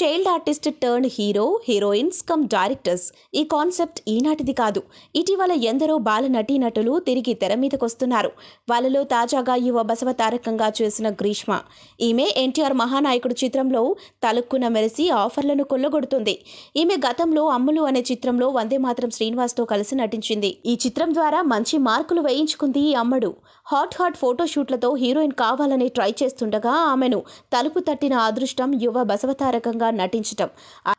child artist turn hero heroines come directors ఈ concept ఈనాటిది కాదు ఇటీవల ఎందరో బాల నటీనటులు తిరిగి తెర మీదకొస్తున్నారు వాళ్ళలో తాజాగా యువ బసవ తారకంగా చేసిన గ్రీష్మ ఈమె ఎన్టీఆర్ మహానాయకుడు చిత్రంలో తలుక్కున మెరిసి ఆఫర్లను కొల్లగొడుతుంది ఈమె గతంలో అమ్ములు అనే చిత్రంలో వందే మాత్రం శ్రీనివాస్తో కలిసి నటించింది ఈ చిత్రం ద్వారా మంచి మార్కులు వేయించుకుంది ఈ అమ్మడు హాట్ హాట్ ఫోటోషూట్లతో హీరోయిన్ కావాలని ట్రై చేస్తుండగా ఆమెను తలుపు తట్టిన అదృష్టం యువ బసవతారకంగా నటించటం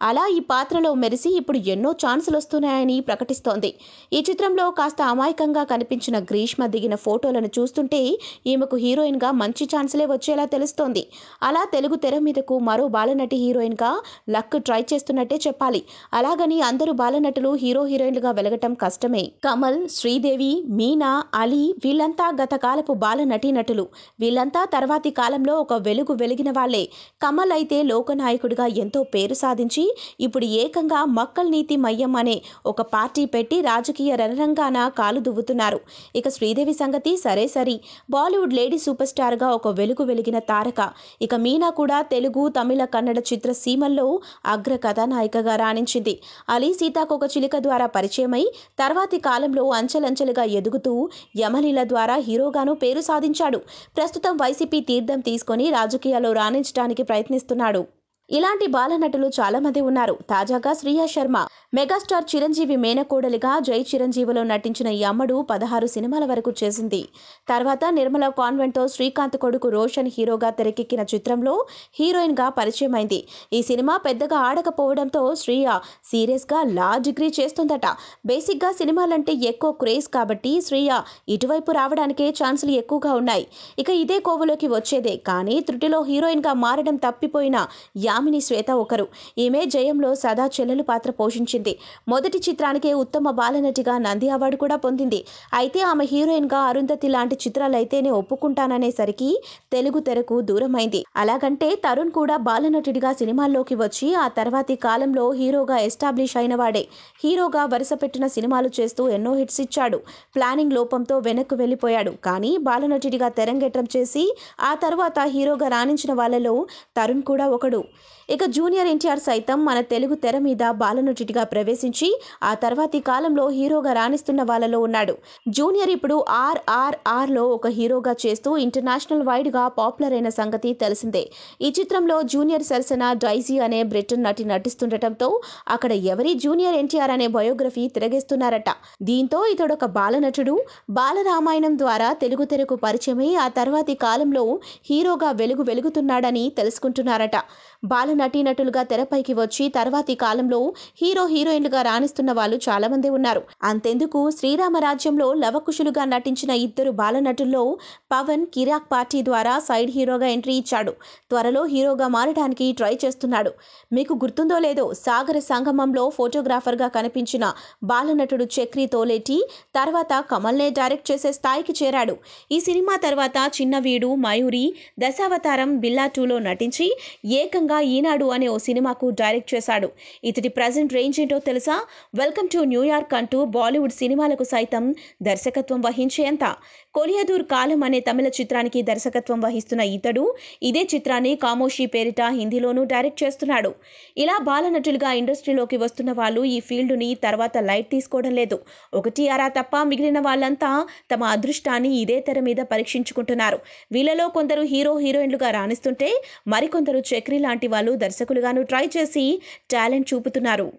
అలా ఈ పాత్రలో మెరిసి ఇప్పుడు ఎన్నో ఛాన్సులు వస్తున్నాయని ప్రకటిస్తోంది ఈ చిత్రంలో కాస్త అమాయకంగా కనిపించిన గ్రీష్మ దిగిన ఫోటోలను చూస్తుంటే ఈమెకు హీరోయిన్గా మంచి ఛాన్సులే వచ్చేలా తెలుస్తోంది అలా తెలుగు తెర మీదకు మరో బాలనటి హీరోయిన్గా లక్ ట్రై చేస్తున్నట్టే చెప్పాలి అలాగని అందరూ బాలనటులు హీరో హీరోయిన్లుగా వెలగటం కష్టమే కమల్ శ్రీదేవి మీనా అలీ వీళ్ళంతా గత కాలపు బాల నటులు వీళ్ళంతా తర్వాతి కాలంలో ఒక వెలుగు వెలిగిన వాళ్లే కమల్ అయితే లోకనాయకుడిగా ఎంతో పేరు సాధించి ఇప్పుడు ఏకంగా మక్కల్ నీతి మయ్యం అనే ఒక పార్టీ పెట్టి రాజకీయ రణరంగాన కాలు దువ్వుతున్నారు ఇక శ్రీదేవి సంగతి సరే సరి బాలీవుడ్ లేడీ సూపర్ స్టార్గా ఒక వెలుగు వెలిగిన తారక ఇక మీనా కూడా తెలుగు తమిళ కన్నడ చిత్ర సీమల్లో అగ్ర కథానాయికగా రాణించింది అలీ సీతాకొక చిలిక ద్వారా పరిచయమై తర్వాతి కాలంలో అంచెలంచెలుగా ఎదుగుతూ యమలీల ద్వారా హీరోగాను పేరు సాధించాడు ప్రస్తుతం వైసీపీ తీర్థం తీసుకొని రాజకీయాల్లో రాణించడానికి ప్రయత్నిస్తున్నాడు ఇలాంటి బాలనటులు చాలామంది ఉన్నారు తాజాగా శ్రీయా శర్మ మెగాస్టార్ చిరంజీవి మేనకోడలిగా జై చిరంజీవిలో నటించిన ఈ అమ్మడు పదహారు సినిమాల వరకు చేసింది తర్వాత నిర్మల కాన్వెంట్తో శ్రీకాంత్ కొడుకు రోషన్ హీరోగా తెరకెక్కిన చిత్రంలో హీరోయిన్గా పరిచయమైంది ఈ సినిమా పెద్దగా ఆడకపోవడంతో శ్రీయా సీరియస్గా లా డిగ్రీ చేస్తుందట బేసిక్గా సినిమాలంటే ఎక్కువ క్రేజ్ కాబట్టి శ్రీయా ఇటువైపు రావడానికే ఛాన్సులు ఎక్కువగా ఉన్నాయి ఇక ఇదే కోవలోకి వచ్చేదే కానీ త్రుటిలో హీరోయిన్గా మారడం తప్పిపోయిన యా కామిని శ్వేత ఒకరు ఈమె జయంలో సదా చెల్లెలు పాత్ర పోషించింది మొదటి చిత్రానికే ఉత్తమ బాలనటిగా నంది అవార్డు కూడా పొందింది అయితే ఆమె హీరోయిన్గా అరుంధతి లాంటి చిత్రాలు చిత్రాలైతేనే ఒప్పుకుంటాననేసరికి తెలుగు తెరకు దూరమైంది అలాగంటే తరుణ్ కూడా బాలనటుడిగా సినిమాల్లోకి వచ్చి ఆ తర్వాతి కాలంలో హీరోగా ఎస్టాబ్లిష్ అయినవాడే హీరోగా వరుస పెట్టిన సినిమాలు చేస్తూ ఎన్నో హిట్స్ ఇచ్చాడు ప్లానింగ్ లోపంతో వెనక్కు వెళ్ళిపోయాడు కానీ బాలనటుడిగా తెరంగేట్రం చేసి ఆ తర్వాత హీరోగా రాణించిన వాళ్ళలో తరుణ్ కూడా ఒకడు ఇక జూనియర్ ఎన్టీఆర్ సైతం మన తెలుగు తెర మీద బాలనుటిగా ప్రవేశించి ఆ తర్వాతి కాలంలో హీరోగా రాణిస్తున్న వాళ్ళలో ఉన్నాడు జూనియర్ ఇప్పుడు ఆర్ఆర్ఆర్లో ఒక హీరోగా చేస్తూ ఇంటర్నేషనల్ వైడ్గా పాపులర్ అయిన సంగతి తెలిసిందే ఈ చిత్రంలో జూనియర్ సరసన డైజీ అనే బ్రిటన్ నటి నటిస్తుండటంతో అక్కడ ఎవరి జూనియర్ ఎన్టీఆర్ అనే బయోగ్రఫీ తిరగేస్తున్నారట దీంతో ఇతడొక బాలనటుడు బాలరామాయణం ద్వారా తెలుగు తెరకు పరిచయమై ఆ తర్వాతి కాలంలో హీరోగా వెలుగు వెలుగుతున్నాడని తెలుసుకుంటున్నారట బాల నటీనటులుగా తెరపైకి వచ్చి తర్వాతి కాలంలో హీరో హీరోయిన్లుగా రాణిస్తున్న వాళ్ళు చాలామంది ఉన్నారు అంతెందుకు శ్రీరామరాజ్యంలో లవకుశులుగా నటించిన ఇద్దరు బాల నటుల్లో పవన్ కిరాక్ పార్టీ ద్వారా సైడ్ హీరోగా ఎంట్రీ ఇచ్చాడు త్వరలో హీరోగా మారడానికి ట్రై చేస్తున్నాడు మీకు గుర్తుందో లేదో సాగర సంగమంలో ఫోటోగ్రాఫర్గా కనిపించిన బాలనటుడు చక్రి తోలేటి తర్వాత కమల్నే డైరెక్ట్ చేసే స్థాయికి చేరాడు ఈ సినిమా తర్వాత చిన్న వీడు మయూరి దశావతారం బిల్లా టూలో నటించి ఏకంగా ఈనాడు అనే ఓ సినిమాకు డైరెక్ట్ చేశాడు ఇతడి ప్రజెంట్ రేంజ్ ఏంటో తెలుసా వెల్కమ్ టు న్యూయార్క్ అంటూ బాలీవుడ్ సినిమాలకు సైతం దర్శకత్వం వహించేంత కొలియదూర్ కాలం అనే తమిళ చిత్రానికి దర్శకత్వం వహిస్తున్న ఇతడు ఇదే చిత్రాన్ని కామోషి పేరిట హిందీలోనూ డైరెక్ట్ చేస్తున్నాడు ఇలా బాలనటులుగా ఇండస్ట్రీలోకి వస్తున్న వాళ్ళు ఈ ఫీల్డ్ని తర్వాత లైట్ తీసుకోవడం లేదు ఒకటి అరా తప్ప మిగిలిన వాళ్ళంతా తమ అదృష్టాన్ని ఇదే తెర మీద పరీక్షించుకుంటున్నారు వీళ్ళలో కొందరు హీరో హీరోయిన్లుగా రాణిస్తుంటే మరికొందరు చక్రి లాంటి వాళ్ళు దర్శకులుగాను ట్రై చేసి టాలెంట్ చూపుతున్నారు